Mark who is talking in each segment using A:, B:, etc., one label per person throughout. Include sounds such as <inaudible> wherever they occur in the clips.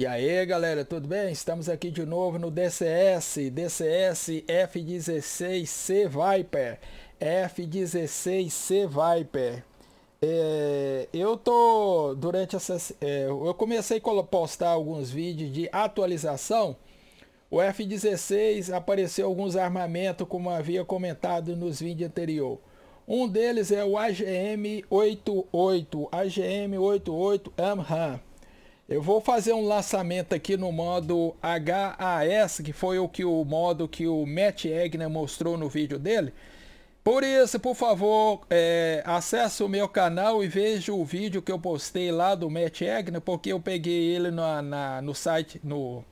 A: E aí galera, tudo bem? Estamos aqui de novo no DCS, DCS F16C Viper, F16C Viper. É, eu tô durante essa, é, eu comecei a postar alguns vídeos de atualização. O F16 apareceu alguns armamentos, como havia comentado nos vídeos anterior. Um deles é o AGM-88, AGM-88 AMRAAM. Eu vou fazer um lançamento aqui no modo HAS, que foi o que o modo que o Matt Egner mostrou no vídeo dele. Por isso, por favor, é, acesse o meu canal e veja o vídeo que eu postei lá do Matt Egner, porque eu peguei ele na, na no site, no,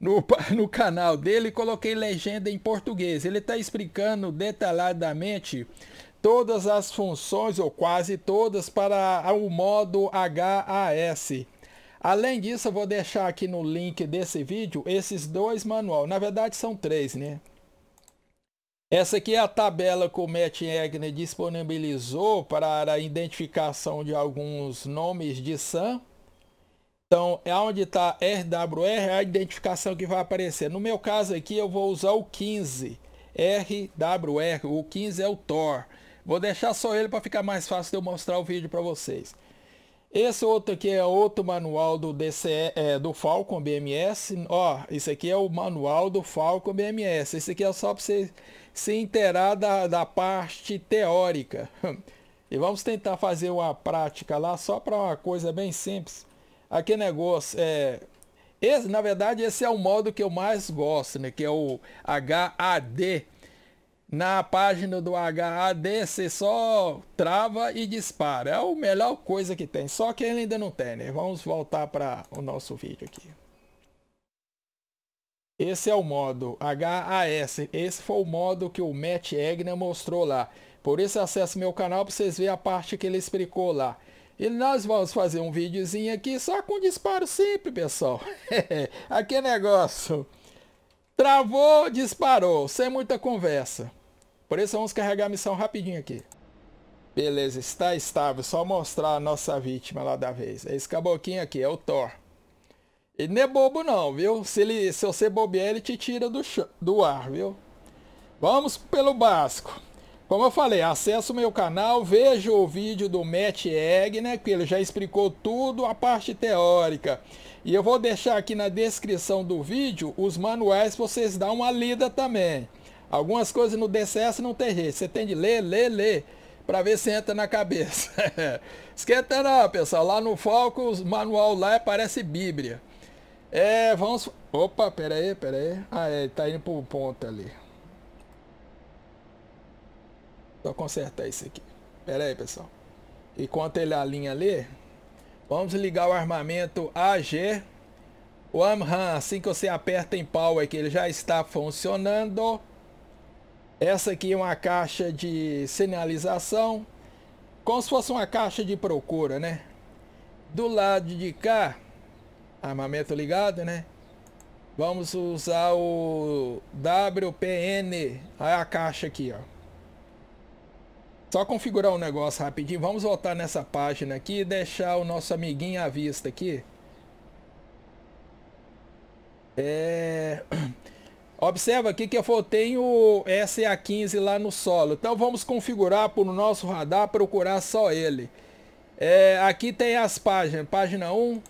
A: no, <laughs> no canal dele e coloquei legenda em português. Ele está explicando detalhadamente todas as funções, ou quase todas, para o modo HAS. Além disso, eu vou deixar aqui no link desse vídeo esses dois manual. Na verdade, são três, né? Essa aqui é a tabela que o Matt Egner disponibilizou para a identificação de alguns nomes de SAM. Então, é onde está RWR, a identificação que vai aparecer. No meu caso aqui, eu vou usar o 15, RWR, o 15 é o Thor. Vou deixar só ele para ficar mais fácil de eu mostrar o vídeo para vocês. Esse outro aqui é outro manual do DCE, é, do Falcon BMS. Ó, isso aqui é o manual do Falcon BMS. Esse aqui é só para você se inteirar da, da parte teórica. <laughs> E vamos tentar fazer uma prática lá, só para uma coisa bem simples. Aqui negócio é... Esse, na verdade, esse é o modo que eu mais gosto, né? Que é o HAD, na página do HAD você só trava e dispara. É a melhor coisa que tem. Só que ele ainda não tem, né? Vamos voltar para o nosso vídeo aqui. Esse é o modo HAS. Esse foi o modo que o Matt Egner mostrou lá. Por isso acesse meu canal para vocês verem a parte que ele explicou lá. E nós vamos fazer um videozinho aqui só com disparo simples, pessoal. <laughs> aqui é negócio. Travou, disparou, sem muita conversa. Por isso vamos carregar a missão rapidinho aqui. Beleza, está estável. Só mostrar a nossa vítima lá da vez. É Esse cabocinho aqui é o Thor. Ele não é bobo não, viu? Se, ele, se você bobear, ele te tira do, do ar, viu? Vamos pelo básico. Como eu falei, acesse o meu canal, veja o vídeo do Matt Egg, né? Que ele já explicou tudo a parte teórica. E eu vou deixar aqui na descrição do vídeo os manuais para vocês dar uma lida também. Algumas coisas no DCS não tem jeito. Você tem de ler, ler, ler. Para ver se entra na cabeça. <laughs> Esquenta não, pessoal. Lá no o manual lá é, parece Bíblia. É, vamos. Opa, pera aí, pera aí. Ah, é, tá indo pro ponto ali. Só consertar isso aqui. Pera aí, pessoal. Enquanto ele alinha ali, vamos ligar o armamento AG. O AMHAN, assim que você aperta em power, é que ele já está funcionando. Essa aqui é uma caixa de sinalização, como se fosse uma caixa de procura, né? Do lado de cá, armamento ligado, né? Vamos usar o WPN, é a caixa aqui, ó. Só configurar o um negócio rapidinho. Vamos voltar nessa página aqui e deixar o nosso amiguinho à vista aqui. É... <clears throat> Observa aqui que eu tenho o SA15 lá no solo. Então vamos configurar para o nosso radar, procurar só ele. É, aqui tem as páginas, página 1,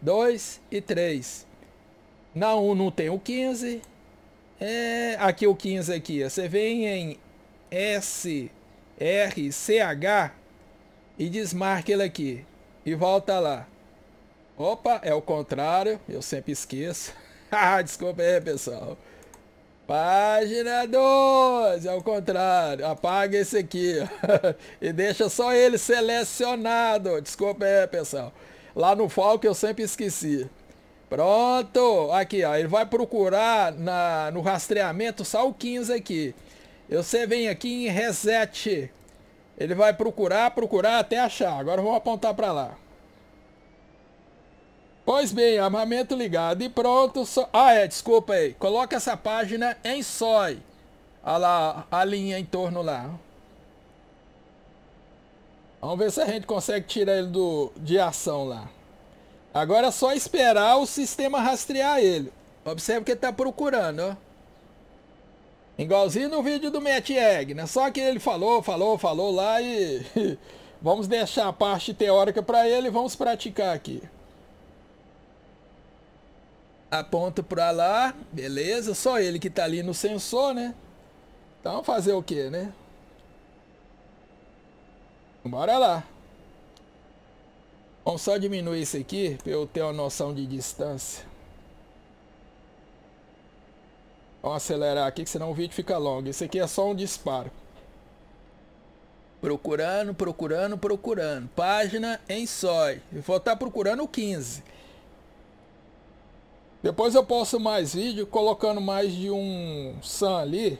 A: 2 e 3. Na 1 não tem o 15. É, aqui o 15 aqui, você vem em SRCH e desmarca ele aqui. E volta lá. Opa, é o contrário, eu sempre esqueço. <laughs> Ah, desculpa aí, pessoal. Página 12, ao contrário. Apaga esse aqui. <laughs> e deixa só ele selecionado. Desculpa aí, pessoal. Lá no Falco eu sempre esqueci. Pronto. Aqui, ó. Ele vai procurar na, no rastreamento só o 15 aqui. Você vem aqui em reset. Ele vai procurar, procurar até achar. Agora vamos apontar para lá. Pois bem, armamento ligado e pronto. só Ah, é, desculpa aí. Coloca essa página em sói. Olha lá, a linha em torno lá. Vamos ver se a gente consegue tirar ele do, de ação lá. Agora é só esperar o sistema rastrear ele. Observe que ele está procurando, ó. Igualzinho no vídeo do Matt Egg, né? Só que ele falou, falou, falou lá e... <laughs> vamos deixar a parte teórica para ele e vamos praticar aqui. Aponto pra lá, beleza. Só ele que tá ali no sensor, né? Então fazer o que, né? Bora lá. Vamos só diminuir isso aqui pra eu ter uma noção de distância. Vamos acelerar aqui, que senão o vídeo fica longo. Isso aqui é só um disparo. Procurando, procurando, procurando. Página em sói. vou estar tá procurando o 15. Depois eu posto mais vídeo colocando mais de um Sam ali.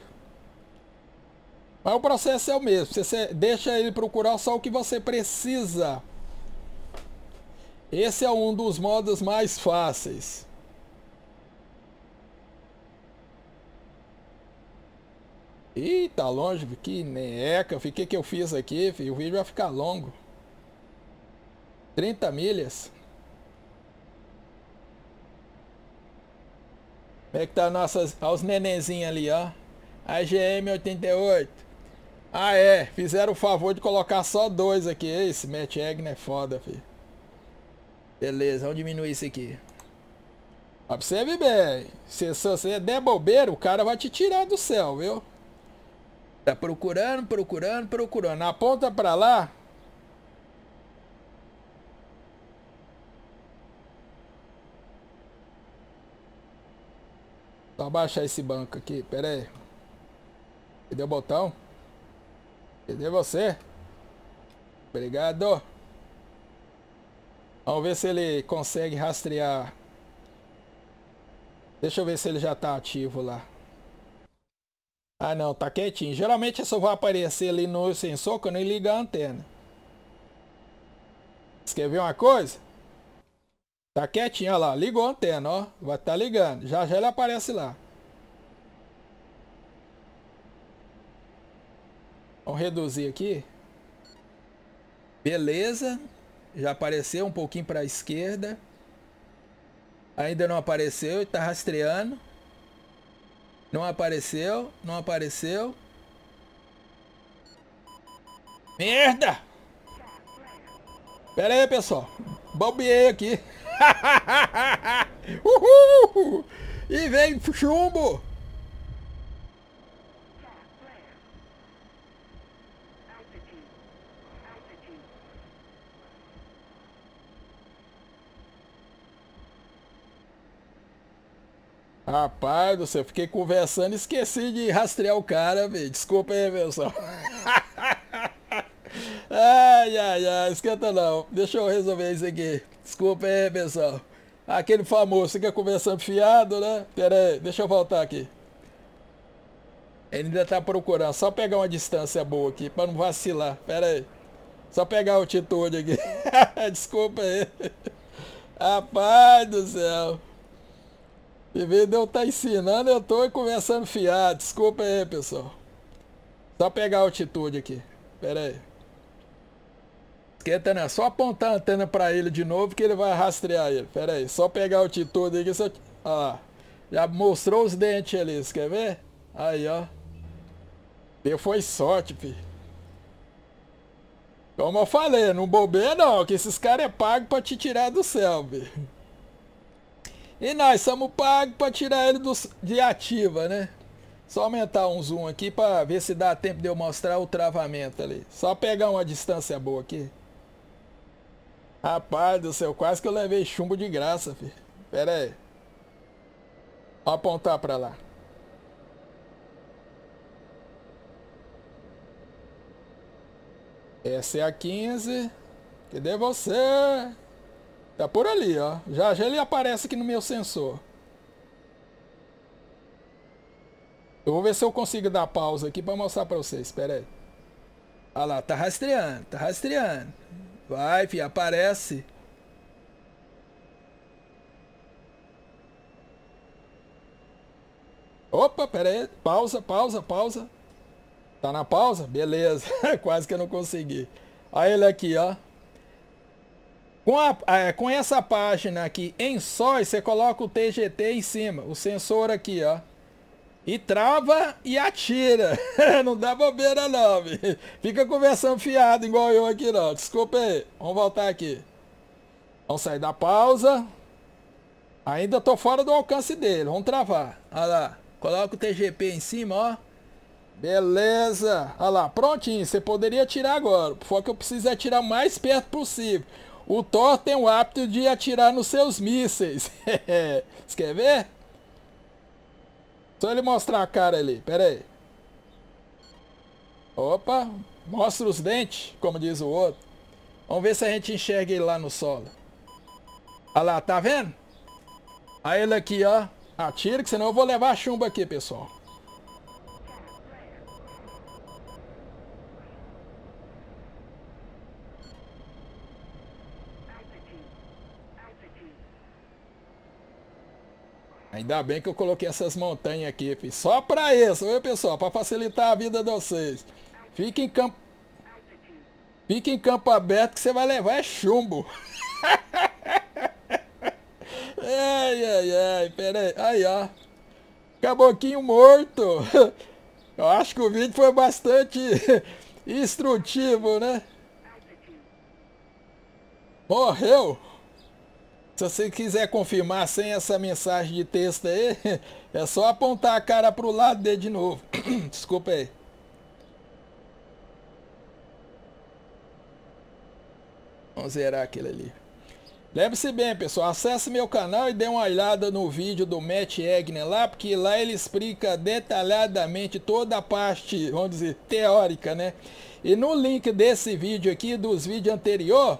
A: Mas o processo é o mesmo. Você deixa ele procurar só o que você precisa. Esse é um dos modos mais fáceis. Ih, tá longe, que neca. O que eu fiz aqui, O vídeo vai ficar longo. 30 milhas. Como é que tá nossas, aos nenenzinhos ali, ó. AGM 88. Ah, é. Fizeram o favor de colocar só dois aqui. Esse match egg não é foda, filho. Beleza, vamos diminuir isso aqui. Observe bem. Se, se você der bobeira, o cara vai te tirar do céu, viu? Tá procurando, procurando, procurando. Aponta pra lá. Só abaixar esse banco aqui, pera aí. Cadê o botão? Cadê você? Obrigado. Vamos ver se ele consegue rastrear. Deixa eu ver se ele já tá ativo lá. Ah não, tá quietinho. Geralmente só vai aparecer ali no sensor quando ele liga a antena. quer ver uma coisa? Tá quietinho, olha lá. Ligou a antena, ó. Vai estar tá ligando. Já já ele aparece lá. Vamos reduzir aqui. Beleza. Já apareceu um pouquinho para a esquerda. Ainda não apareceu, está rastreando. Não apareceu, não apareceu. Merda! Pera aí, pessoal. Bobiei aqui. <laughs> Uhul! E vem chumbo! Rapaz do céu, fiquei conversando e esqueci de rastrear o cara, velho. Desculpa aí, meu <laughs> ai, ai, ai, esquenta não. Deixa eu resolver isso aqui. Desculpa aí, pessoal. Aquele famoso, fica conversando fiado, né? Pera aí, deixa eu voltar aqui. Ele ainda tá procurando. Só pegar uma distância boa aqui, pra não vacilar. Pera aí. Só pegar a altitude aqui. <laughs> Desculpa aí. Rapaz do céu. Em vez eu tá ensinando, eu tô conversando fiado. Desculpa aí, pessoal. Só pegar a altitude aqui. Pera aí. Esquenta não, só apontar a antena para ele de novo que ele vai rastrear ele. Pera aí, só pegar o titudo aí que você... Já mostrou os dentes ali, você quer ver? Aí, ó. Deu foi sorte, fi. Como eu falei, não bobeia não, que esses caras é pago pra te tirar do céu, fi. E nós somos pagos pra tirar ele do, de ativa, né? Só aumentar um zoom aqui pra ver se dá tempo de eu mostrar o travamento ali. Só pegar uma distância boa aqui. Rapaz do céu, quase que eu levei chumbo de graça, filho. Pera aí. Vou apontar pra lá. Essa é a 15. Cadê você? Tá por ali, ó. Já já ele aparece aqui no meu sensor. Eu vou ver se eu consigo dar pausa aqui pra mostrar pra vocês. Pera aí. Olha lá, tá rastreando, tá rastreando. Vai, fi, aparece. Opa, pera aí. Pausa, pausa, pausa. Tá na pausa? Beleza. <laughs> Quase que eu não consegui. Olha ele aqui, ó. Com, a, é, com essa página aqui em sóis, você coloca o TGT em cima. O sensor aqui, ó. E trava e atira. <laughs> não dá bobeira não, Fica conversando fiado igual eu aqui não. Desculpa aí. Vamos voltar aqui. Vamos sair da pausa. Ainda tô fora do alcance dele. Vamos travar. Olha lá. Coloca o TGP em cima, ó. Beleza. Olha lá. Prontinho. Você poderia atirar agora. Só que eu preciso é atirar mais perto possível. O Thor tem o hábito de atirar nos seus mísseis. Você <laughs> quer ver? Só ele mostrar a cara ali, pera aí. Opa, mostra os dentes, como diz o outro. Vamos ver se a gente enxerga ele lá no solo. Olha lá, tá vendo? Aí ele aqui, ó. Atira, ah, que senão eu vou levar a chumba aqui, pessoal. Ainda bem que eu coloquei essas montanhas aqui, filho. Só pra isso, viu, pessoal? Pra facilitar a vida de vocês. Fique em campo... Fique em campo aberto que você vai levar é chumbo. <laughs> ai, ai, ai. Pera aí. Aí, ó. Caboquinho morto. <laughs> Eu acho que o vídeo foi bastante <laughs> instrutivo, né? Morreu. Se você quiser confirmar sem essa mensagem de texto aí, <laughs> é só apontar a cara para o lado dele de novo. <clears throat> Desculpa aí. Vamos zerar aquele ali. Lembre-se bem, pessoal, acesse meu canal e dê uma olhada no vídeo do Matt Egner lá, porque lá ele explica detalhadamente toda a parte, vamos dizer, teórica, né? E no link desse vídeo aqui, dos vídeos anterior,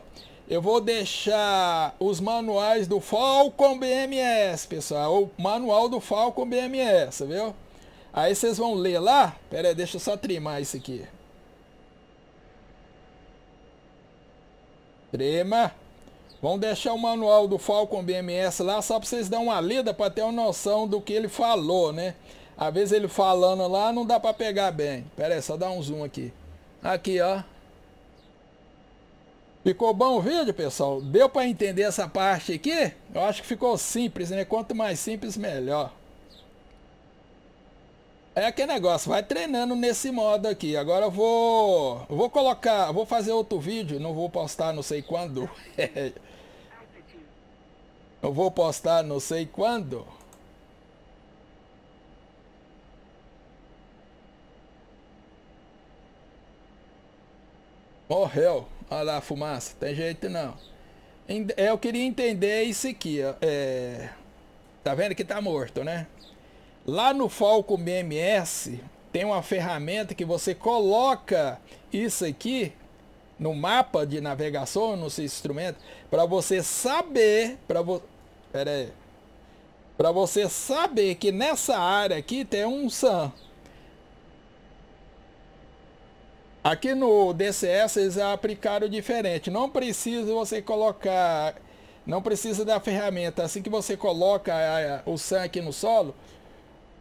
A: eu vou deixar os manuais do Falcon BMS, pessoal. O manual do Falcon BMS, viu? Aí vocês vão ler lá. Pera aí, deixa eu só trimar isso aqui. Trema. Vão deixar o manual do Falcon BMS lá só para vocês darem uma lida para ter uma noção do que ele falou, né? Às vezes ele falando lá não dá para pegar bem. Pera aí, só dá um zoom aqui. Aqui, ó. Ficou bom o vídeo, pessoal? Deu para entender essa parte aqui? Eu acho que ficou simples, né? Quanto mais simples, melhor. É aquele negócio, vai treinando nesse modo aqui. Agora eu vou, vou colocar, vou fazer outro vídeo, não vou postar não sei quando. <laughs> eu vou postar não sei quando. Morreu. Olha lá a fumaça, tem jeito não. É, eu queria entender isso aqui, ó. É... Tá vendo que tá morto, né? Lá no Falco MMS tem uma ferramenta que você coloca isso aqui no mapa de navegação, no seu instrumento, para você saber, para Pera aí. Para você saber que nessa área aqui tem um SAM. Aqui no DCS eles aplicaram diferente. Não precisa você colocar, não precisa da ferramenta. Assim que você coloca a, a, o SAM aqui no solo,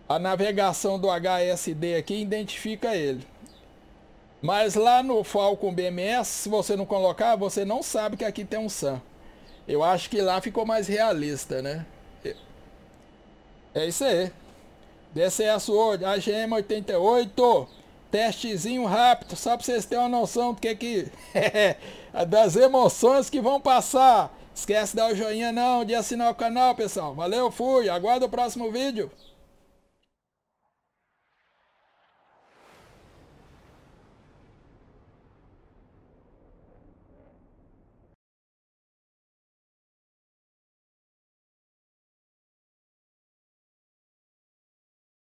A: a navegação do HSD aqui identifica ele. Mas lá no Falcon BMS, se você não colocar, você não sabe que aqui tem um SAM. Eu acho que lá ficou mais realista, né? É isso aí. DCS World, AGM 88. Testezinho rápido, só para vocês terem uma noção do que é que. É. <laughs> das emoções que vão passar. Esquece de dar o joinha não, de assinar o canal, pessoal. Valeu, fui. Aguardo o próximo vídeo.